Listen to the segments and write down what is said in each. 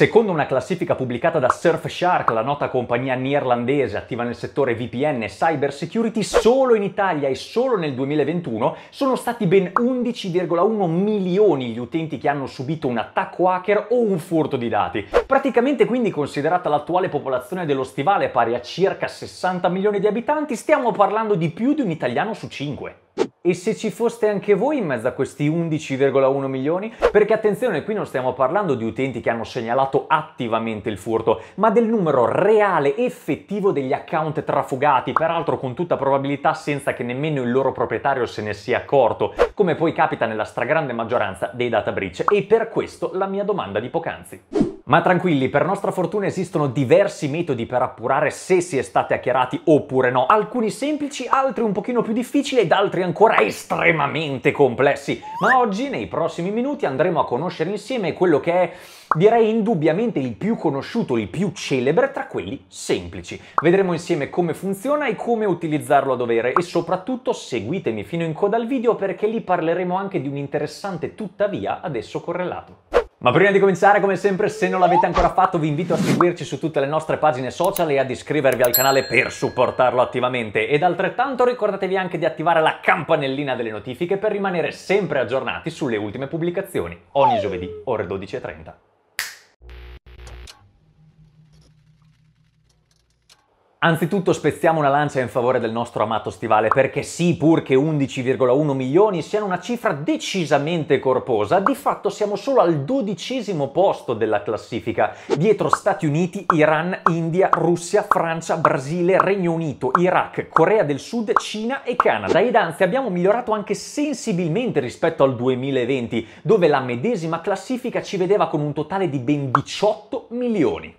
Secondo una classifica pubblicata da Surfshark, la nota compagnia neerlandese attiva nel settore VPN e cyber security, solo in Italia e solo nel 2021 sono stati ben 11,1 milioni gli utenti che hanno subito un attacco hacker o un furto di dati. Praticamente quindi considerata l'attuale popolazione dello stivale pari a circa 60 milioni di abitanti, stiamo parlando di più di un italiano su 5. E se ci foste anche voi in mezzo a questi 11,1 milioni? Perché attenzione, qui non stiamo parlando di utenti che hanno segnalato attivamente il furto, ma del numero reale, effettivo degli account trafugati, peraltro con tutta probabilità senza che nemmeno il loro proprietario se ne sia accorto, come poi capita nella stragrande maggioranza dei data breach. E per questo la mia domanda di poc'anzi. Ma tranquilli, per nostra fortuna esistono diversi metodi per appurare se si è stati hackerati oppure no. Alcuni semplici, altri un pochino più difficili ed altri ancora estremamente complessi. Ma oggi, nei prossimi minuti, andremo a conoscere insieme quello che è, direi indubbiamente, il più conosciuto, il più celebre tra quelli semplici. Vedremo insieme come funziona e come utilizzarlo a dovere e soprattutto seguitemi fino in coda al video perché lì parleremo anche di un interessante tuttavia adesso correlato. Ma prima di cominciare, come sempre, se non l'avete ancora fatto, vi invito a seguirci su tutte le nostre pagine social e ad iscrivervi al canale per supportarlo attivamente. Ed altrettanto ricordatevi anche di attivare la campanellina delle notifiche per rimanere sempre aggiornati sulle ultime pubblicazioni, ogni giovedì ore 12.30. Anzitutto spezziamo una lancia in favore del nostro amato stivale perché sì, pur che 11,1 milioni siano una cifra decisamente corposa, di fatto siamo solo al dodicesimo posto della classifica, dietro Stati Uniti, Iran, India, Russia, Francia, Brasile, Regno Unito, Iraq, Corea del Sud, Cina e Canada. Ed anzi abbiamo migliorato anche sensibilmente rispetto al 2020, dove la medesima classifica ci vedeva con un totale di ben 18 milioni.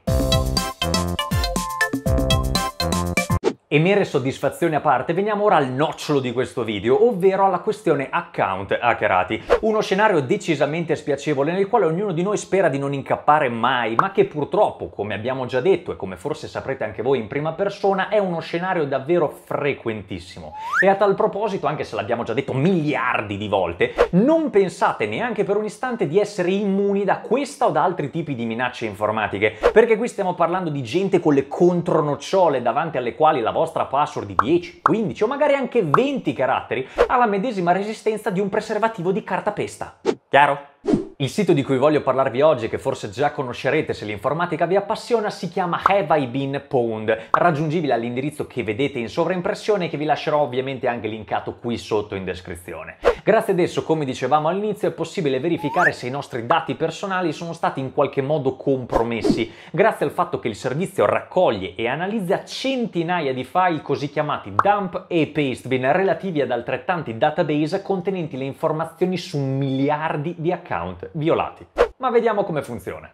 E mere soddisfazioni a parte, veniamo ora al nocciolo di questo video, ovvero alla questione account hackerati. Uno scenario decisamente spiacevole nel quale ognuno di noi spera di non incappare mai, ma che purtroppo, come abbiamo già detto e come forse saprete anche voi in prima persona, è uno scenario davvero frequentissimo. E a tal proposito, anche se l'abbiamo già detto miliardi di volte, non pensate neanche per un istante di essere immuni da questa o da altri tipi di minacce informatiche, perché qui stiamo parlando di gente con le contronocciole davanti alle quali la vostra vostra password di 10, 15 o magari anche 20 caratteri ha la medesima resistenza di un preservativo di cartapesta. Chiaro? Il sito di cui voglio parlarvi oggi, che forse già conoscerete se l'informatica vi appassiona, si chiama Have I Been Pwned, raggiungibile all'indirizzo che vedete in sovraimpressione e che vi lascerò ovviamente anche linkato qui sotto in descrizione. Grazie ad esso, come dicevamo all'inizio, è possibile verificare se i nostri dati personali sono stati in qualche modo compromessi, grazie al fatto che il servizio raccoglie e analizza centinaia di file così chiamati dump e paste pastebin relativi ad altrettanti database contenenti le informazioni su miliardi di account violati. Ma vediamo come funziona.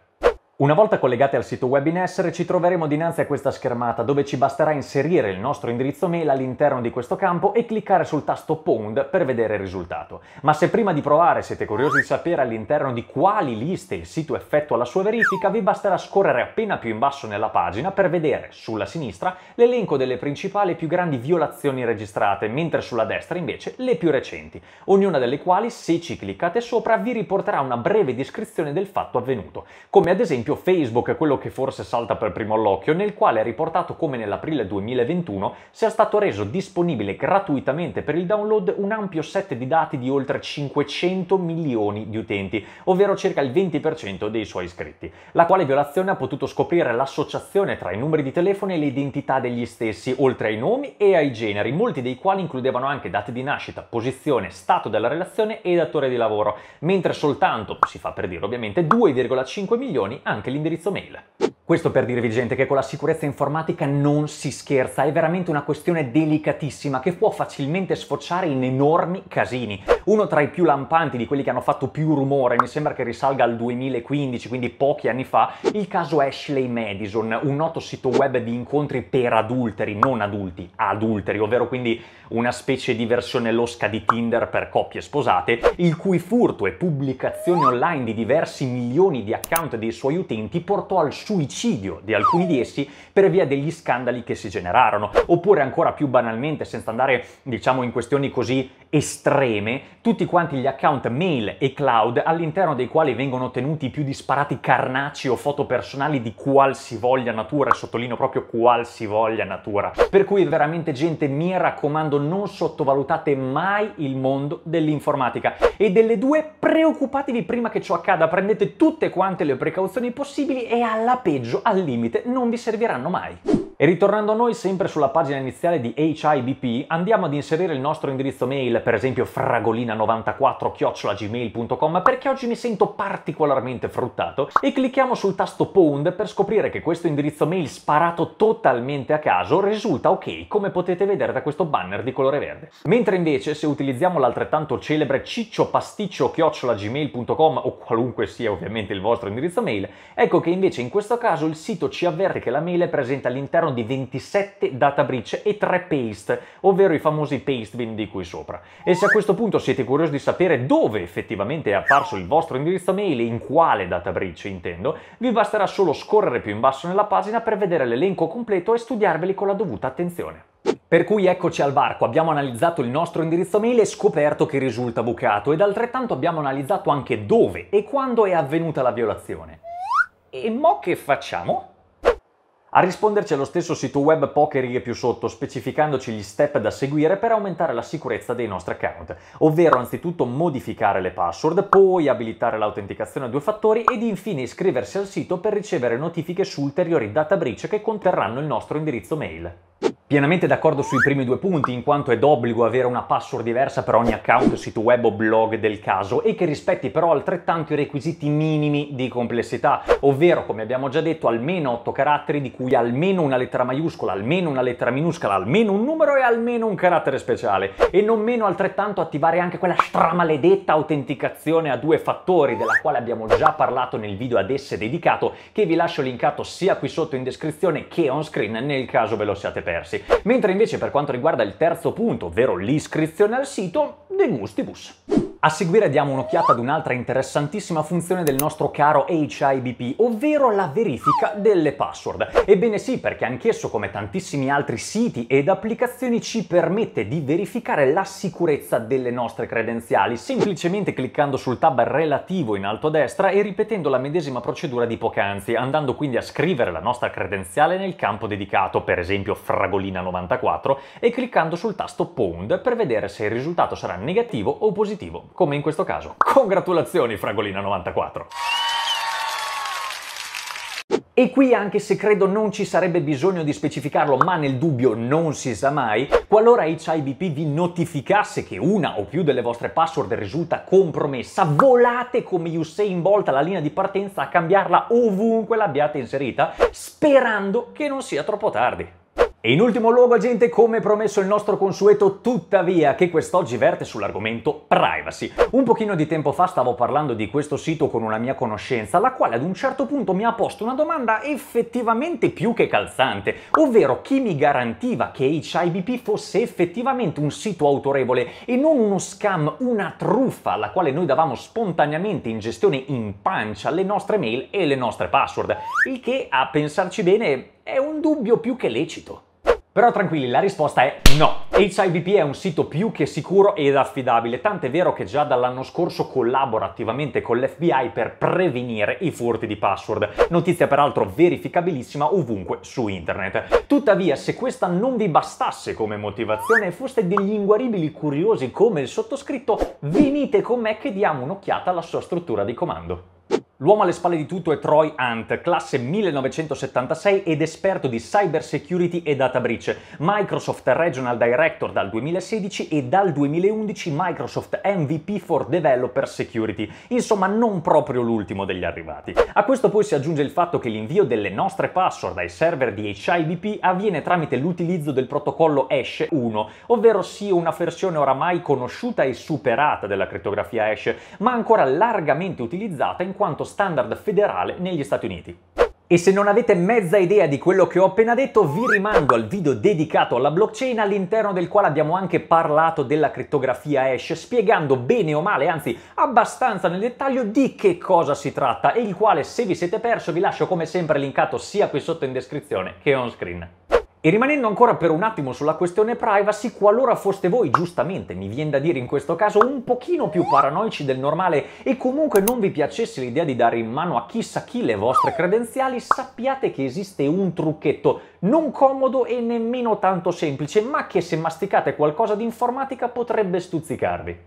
Una volta collegati al sito web in essere ci troveremo dinanzi a questa schermata dove ci basterà inserire il nostro indirizzo mail all'interno di questo campo e cliccare sul tasto Pound per vedere il risultato. Ma se prima di provare siete curiosi di sapere all'interno di quali liste il sito effettua la sua verifica, vi basterà scorrere appena più in basso nella pagina per vedere sulla sinistra l'elenco delle principali e più grandi violazioni registrate, mentre sulla destra invece le più recenti, ognuna delle quali se ci cliccate sopra vi riporterà una breve descrizione del fatto avvenuto, come ad esempio esempio Facebook è quello che forse salta per primo all'occhio, nel quale è riportato come nell'aprile 2021 sia stato reso disponibile gratuitamente per il download un ampio set di dati di oltre 500 milioni di utenti, ovvero circa il 20% dei suoi iscritti, la quale violazione ha potuto scoprire l'associazione tra i numeri di telefono e le identità degli stessi, oltre ai nomi e ai generi, molti dei quali includevano anche date di nascita, posizione, stato della relazione e datore di lavoro, mentre soltanto, si fa per dire ovviamente, 2,5 milioni hanno anche l'indirizzo mail. Questo per dirvi gente che con la sicurezza informatica non si scherza, è veramente una questione delicatissima che può facilmente sfociare in enormi casini. Uno tra i più lampanti di quelli che hanno fatto più rumore, mi sembra che risalga al 2015, quindi pochi anni fa, il caso Ashley Madison, un noto sito web di incontri per adulteri, non adulti, adulteri, ovvero quindi una specie di versione losca di Tinder per coppie sposate, il cui furto e pubblicazione online di diversi milioni di account dei suoi utenti intenti portò al suicidio di alcuni di essi per via degli scandali che si generarono. Oppure ancora più banalmente, senza andare diciamo in questioni così estreme tutti quanti gli account mail e cloud all'interno dei quali vengono tenuti i più disparati carnacci o foto personali di qualsivoglia natura, e sottolineo proprio qualsivoglia natura. Per cui veramente gente, mi raccomando, non sottovalutate mai il mondo dell'informatica e delle due preoccupatevi prima che ciò accada, prendete tutte quante le precauzioni possibili e alla peggio, al limite, non vi serviranno mai. E ritornando a noi sempre sulla pagina iniziale di HIBP, andiamo ad inserire il nostro indirizzo mail, per esempio fragolina94-gmail.com, perché oggi mi sento particolarmente fruttato, e clicchiamo sul tasto Pound per scoprire che questo indirizzo mail sparato totalmente a caso risulta ok, come potete vedere da questo banner di colore verde. Mentre invece se utilizziamo l'altrettanto celebre cicciopasticcio-gmail.com o qualunque sia ovviamente il vostro indirizzo mail, ecco che invece in questo caso il sito ci avverte che la mail è presente all'interno all'interno di 27 data breach e 3 paste, ovvero i famosi paste bin di cui sopra. E se a questo punto siete curiosi di sapere dove effettivamente è apparso il vostro indirizzo mail e in quale data breach intendo, vi basterà solo scorrere più in basso nella pagina per vedere l'elenco completo e studiarveli con la dovuta attenzione. Per cui eccoci al varco, abbiamo analizzato il nostro indirizzo mail e scoperto che risulta bucato ed altrettanto abbiamo analizzato anche dove e quando è avvenuta la violazione. E mo che facciamo? A risponderci è lo stesso sito web poche righe più sotto, specificandoci gli step da seguire per aumentare la sicurezza dei nostri account, ovvero anzitutto modificare le password, poi abilitare l'autenticazione a due fattori ed infine iscriversi al sito per ricevere notifiche su ulteriori data breach che conterranno il nostro indirizzo mail. Pienamente d'accordo sui primi due punti, in quanto è d'obbligo avere una password diversa per ogni account, sito web o blog del caso e che rispetti però altrettanto i requisiti minimi di complessità, ovvero, come abbiamo già detto, almeno 8 caratteri di cui almeno una lettera maiuscola, almeno una lettera minuscola, almeno un numero e almeno un carattere speciale. E non meno altrettanto attivare anche quella stramaledetta autenticazione a due fattori, della quale abbiamo già parlato nel video ad esse dedicato, che vi lascio linkato sia qui sotto in descrizione che on screen nel caso ve lo siate persi stessi, mentre invece per quanto riguarda il terzo punto, ovvero l'iscrizione al sito, dei gustibus. A seguire diamo un'occhiata ad un'altra interessantissima funzione del nostro caro HIBP, ovvero la verifica delle password. Ebbene sì, perché anch'esso, come tantissimi altri siti ed applicazioni, ci permette di verificare la sicurezza delle nostre credenziali, semplicemente cliccando sul tab relativo in alto a destra e ripetendo la medesima procedura di poc'anzi, andando quindi a scrivere la nostra credenziale nel campo dedicato, per esempio fragolina94, e cliccando sul tasto pound per vedere se il risultato sarà negativo o positivo come in questo caso. Congratulazioni Fragolina94! E qui anche se credo non ci sarebbe bisogno di specificarlo, ma nel dubbio non si sa mai, qualora HIBP vi notificasse che una o più delle vostre password risulta compromessa, volate come Usain Bolt alla linea di partenza a cambiarla ovunque l'abbiate inserita, sperando che non sia troppo tardi. E in ultimo luogo, gente, come promesso il nostro consueto tuttavia, che quest'oggi verte sull'argomento privacy. Un pochino di tempo fa stavo parlando di questo sito con una mia conoscenza, la quale ad un certo punto mi ha posto una domanda effettivamente più che calzante, ovvero chi mi garantiva che HIBP fosse effettivamente un sito autorevole e non uno scam, una truffa alla quale noi davamo spontaneamente in gestione in pancia le nostre mail e le nostre password, il che a pensarci bene è un dubbio più che lecito. Però tranquilli, la risposta è no. HIVP è un sito più che sicuro ed affidabile, tant'è vero che già dall'anno scorso collabora attivamente con l'FBI per prevenire i furti di password, notizia peraltro verificabilissima ovunque su internet. Tuttavia, se questa non vi bastasse come motivazione e foste degli inguaribili curiosi come il sottoscritto, venite con me che diamo un'occhiata alla sua struttura di comando. L'uomo alle spalle di tutto è Troy Hunt, classe 1976 ed esperto di cyber security e data breach, Microsoft Regional Director dal 2016 e dal 2011 Microsoft MVP for Developer Security, insomma non proprio l'ultimo degli arrivati. A questo poi si aggiunge il fatto che l'invio delle nostre password ai server di HIVP avviene tramite l'utilizzo del protocollo hash 1, ovvero sia una versione oramai conosciuta e superata della criptografia hash, ma ancora largamente utilizzata in quanto standard federale negli Stati Uniti. E se non avete mezza idea di quello che ho appena detto, vi rimando al video dedicato alla blockchain all'interno del quale abbiamo anche parlato della crittografia hash, spiegando bene o male, anzi abbastanza nel dettaglio di che cosa si tratta e il quale se vi siete perso vi lascio come sempre linkato sia qui sotto in descrizione che on screen. E rimanendo ancora per un attimo sulla questione privacy, qualora foste voi, giustamente, mi viene da dire in questo caso, un pochino più paranoici del normale e comunque non vi piacesse l'idea di dare in mano a chissà chi le vostre credenziali, sappiate che esiste un trucchetto non comodo e nemmeno tanto semplice, ma che se masticate qualcosa di informatica potrebbe stuzzicarvi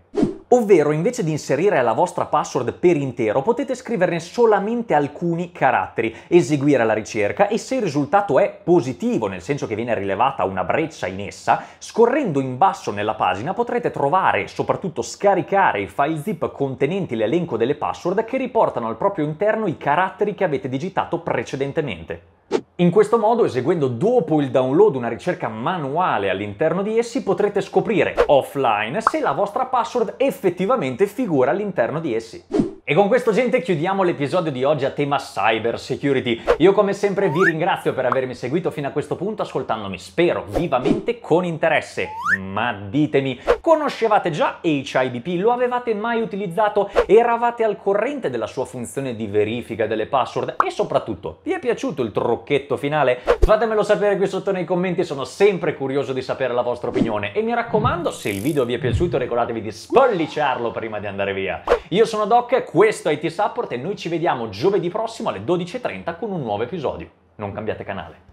ovvero invece di inserire la vostra password per intero potete scriverne solamente alcuni caratteri, eseguire la ricerca e se il risultato è positivo, nel senso che viene rilevata una breccia in essa, scorrendo in basso nella pagina potrete trovare e soprattutto scaricare i file zip contenenti l'elenco delle password che riportano al proprio interno i caratteri che avete digitato precedentemente. In questo modo, eseguendo dopo il download una ricerca manuale all'interno di essi, potrete scoprire offline se la vostra password effettivamente effettivamente figura all'interno di essi. E con questo gente chiudiamo l'episodio di oggi a tema cyber security. Io come sempre vi ringrazio per avermi seguito fino a questo punto ascoltandomi, spero vivamente con interesse. Ma ditemi, conoscevate già HIDP? Lo avevate mai utilizzato? Eravate al corrente della sua funzione di verifica delle password? E soprattutto, vi è piaciuto il trucchetto finale? Fatemelo sapere qui sotto nei commenti, sono sempre curioso di sapere la vostra opinione. E mi raccomando, se il video vi è piaciuto ricordatevi di spolliciarlo prima di andare via. Io sono Doc, questo è IT Support e noi ci vediamo giovedì prossimo alle 12.30 con un nuovo episodio. Non cambiate canale.